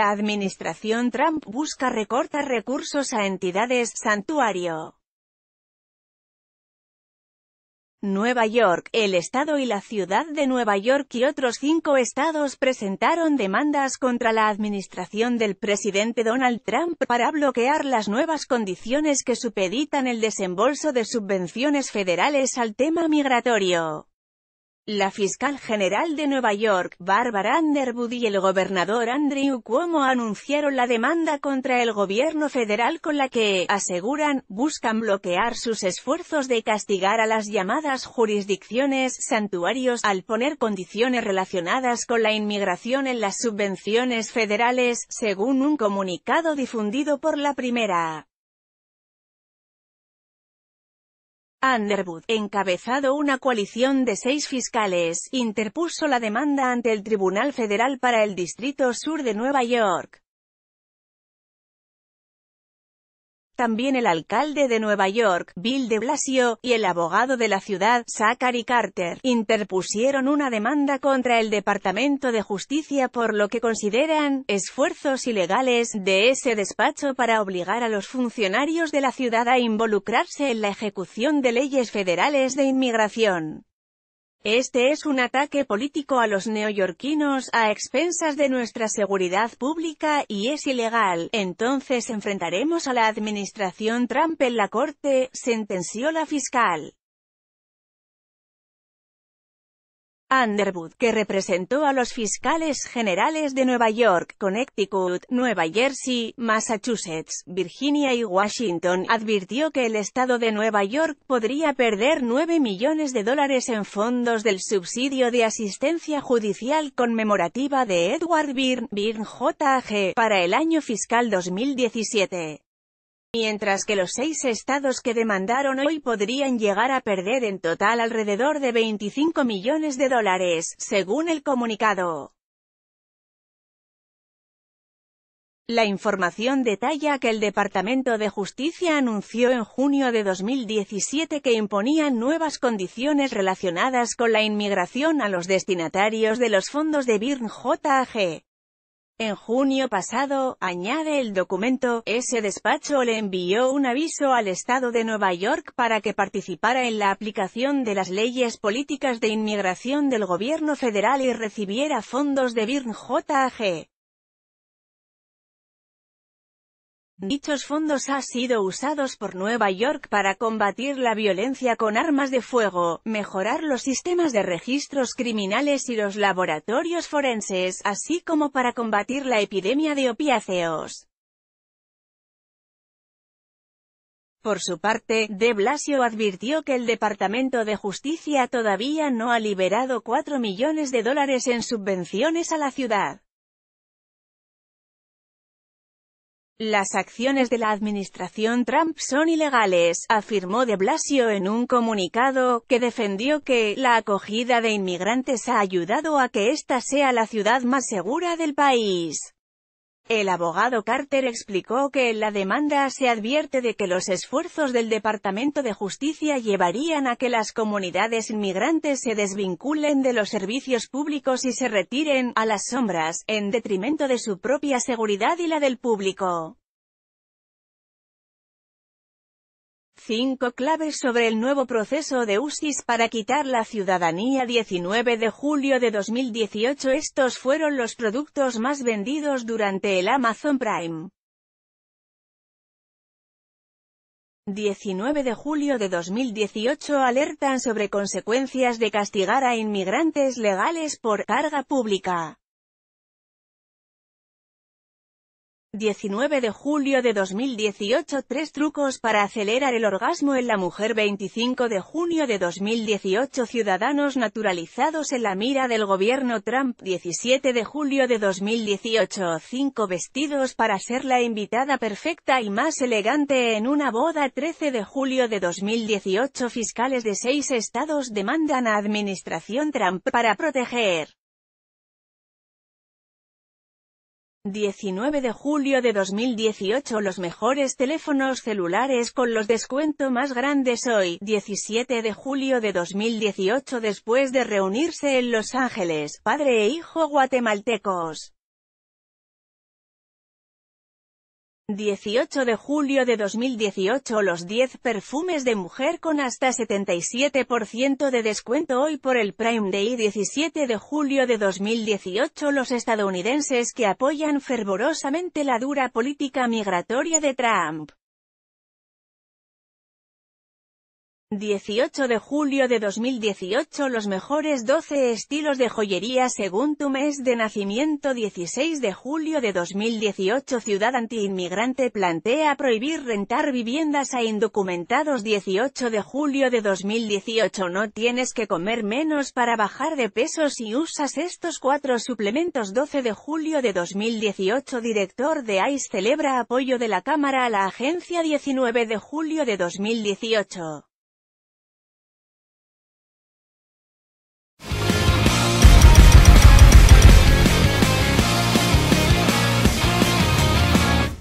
La administración Trump busca recortar recursos a entidades santuario. Nueva York, el Estado y la Ciudad de Nueva York y otros cinco estados presentaron demandas contra la administración del presidente Donald Trump para bloquear las nuevas condiciones que supeditan el desembolso de subvenciones federales al tema migratorio. La fiscal general de Nueva York, Barbara Underwood y el gobernador Andrew Cuomo anunciaron la demanda contra el gobierno federal con la que, aseguran, buscan bloquear sus esfuerzos de castigar a las llamadas jurisdicciones santuarios al poner condiciones relacionadas con la inmigración en las subvenciones federales, según un comunicado difundido por la primera. Underwood, encabezado una coalición de seis fiscales, interpuso la demanda ante el Tribunal Federal para el Distrito Sur de Nueva York. También el alcalde de Nueva York, Bill de Blasio, y el abogado de la ciudad, Zachary Carter, interpusieron una demanda contra el Departamento de Justicia por lo que consideran esfuerzos ilegales de ese despacho para obligar a los funcionarios de la ciudad a involucrarse en la ejecución de leyes federales de inmigración. Este es un ataque político a los neoyorquinos, a expensas de nuestra seguridad pública, y es ilegal. Entonces enfrentaremos a la administración Trump en la corte, sentenció la fiscal. Underwood, que representó a los fiscales generales de Nueva York, Connecticut, Nueva Jersey, Massachusetts, Virginia y Washington, advirtió que el estado de Nueva York podría perder 9 millones de dólares en fondos del subsidio de asistencia judicial conmemorativa de Edward Byrne, Byrne J.G., para el año fiscal 2017 mientras que los seis estados que demandaron hoy podrían llegar a perder en total alrededor de 25 millones de dólares, según el comunicado. La información detalla que el Departamento de Justicia anunció en junio de 2017 que imponía nuevas condiciones relacionadas con la inmigración a los destinatarios de los fondos de BIRN JAG. En junio pasado, añade el documento, ese despacho le envió un aviso al Estado de Nueva York para que participara en la aplicación de las leyes políticas de inmigración del gobierno federal y recibiera fondos de BIRN JAG. Dichos fondos han sido usados por Nueva York para combatir la violencia con armas de fuego, mejorar los sistemas de registros criminales y los laboratorios forenses, así como para combatir la epidemia de opiáceos. Por su parte, de Blasio advirtió que el Departamento de Justicia todavía no ha liberado 4 millones de dólares en subvenciones a la ciudad. Las acciones de la administración Trump son ilegales, afirmó de Blasio en un comunicado, que defendió que la acogida de inmigrantes ha ayudado a que esta sea la ciudad más segura del país. El abogado Carter explicó que en la demanda se advierte de que los esfuerzos del Departamento de Justicia llevarían a que las comunidades inmigrantes se desvinculen de los servicios públicos y se retiren, a las sombras, en detrimento de su propia seguridad y la del público. 5 claves sobre el nuevo proceso de USIS para quitar la ciudadanía 19 de julio de 2018 Estos fueron los productos más vendidos durante el Amazon Prime. 19 de julio de 2018 alertan sobre consecuencias de castigar a inmigrantes legales por carga pública. 19 de julio de 2018 Tres trucos para acelerar el orgasmo en la mujer 25 de junio de 2018 Ciudadanos naturalizados en la mira del gobierno Trump 17 de julio de 2018 5 vestidos para ser la invitada perfecta y más elegante en una boda 13 de julio de 2018 Fiscales de seis estados demandan a Administración Trump para proteger 19 de julio de 2018 Los mejores teléfonos celulares con los descuentos más grandes hoy, 17 de julio de 2018 Después de reunirse en Los Ángeles, padre e hijo guatemaltecos 18 de julio de 2018 Los 10 perfumes de mujer con hasta 77% de descuento hoy por el Prime Day 17 de julio de 2018 Los estadounidenses que apoyan fervorosamente la dura política migratoria de Trump 18 de julio de 2018 Los mejores 12 estilos de joyería según tu mes de nacimiento 16 de julio de 2018 Ciudad Antiinmigrante plantea prohibir rentar viviendas a indocumentados 18 de julio de 2018 No tienes que comer menos para bajar de peso si usas estos cuatro suplementos 12 de julio de 2018 Director de ICE celebra apoyo de la Cámara a la agencia 19 de julio de 2018